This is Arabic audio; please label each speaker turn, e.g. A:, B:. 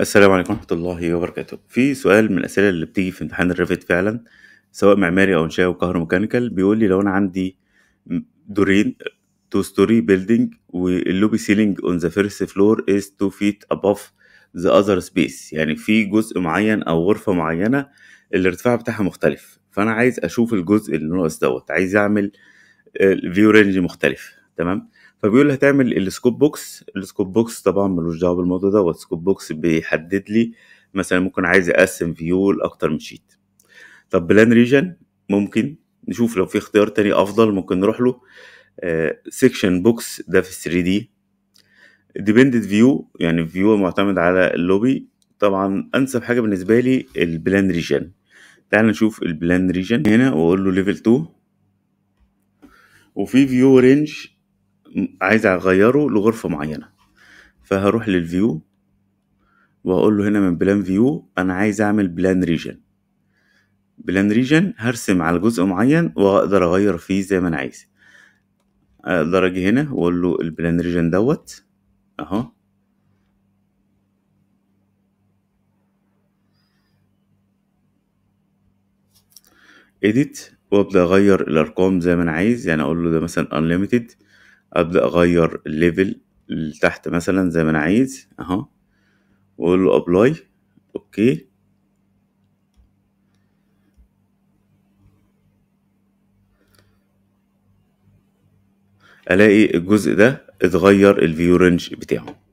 A: السلام عليكم ورحمة الله وبركاته في سؤال من الأسئلة اللي بتيجي في امتحان الريفت فعلا سواء معماري أو إنشاء أو ميكانيكال بيقول لي لو أنا عندي دورين تو ستوري بيلدينج واللوبي سيلينج اون ذا فيرست فلور از تو فيت أبوف ذا اذر سبيس يعني في جزء معين أو غرفة معينة الارتفاع بتاعها مختلف فأنا عايز أشوف الجزء اللي ناقص دوت عايز أعمل فيو آه، رينج مختلف تمام فبيقول هتعمل السكوب بوكس السكوب بوكس طبعا ملوش دعوه بالموضوع ده السكوب بوكس بيحدد لي مثلا ممكن عايز اقسم فيو لاكتر من شيت طب بلان ريجن ممكن نشوف لو في اختيار تاني افضل ممكن نروح له سيكشن آه، بوكس ده في 3 دي ديبندد فيو يعني فيو معتمد على اللوبي طبعا انسب حاجه بالنسبه لي البلان ريجن تعال نشوف البلان ريجن هنا واقول له ليفل 2 وفي فيو رينج عايز اغيره لغرفة معينة فهروح للفيو واقول له هنا من بلان فيو انا عايز اعمل بلان ريجن بلان ريجن هرسم على جزء معين واقدر اغير فيه زي ما انا عايز اقدر اجي هنا واقول له البلان ريجن دوت اهو اديت وابدا اغير الارقام زي ما انا عايز يعني اقول له ده مثلا unlimited ابدا اغير الليفل لتحت مثلا زي ما انا عايز اهو واقول له ابلاي اوكي الاقي الجزء ده اتغير الفيو رينج بتاعه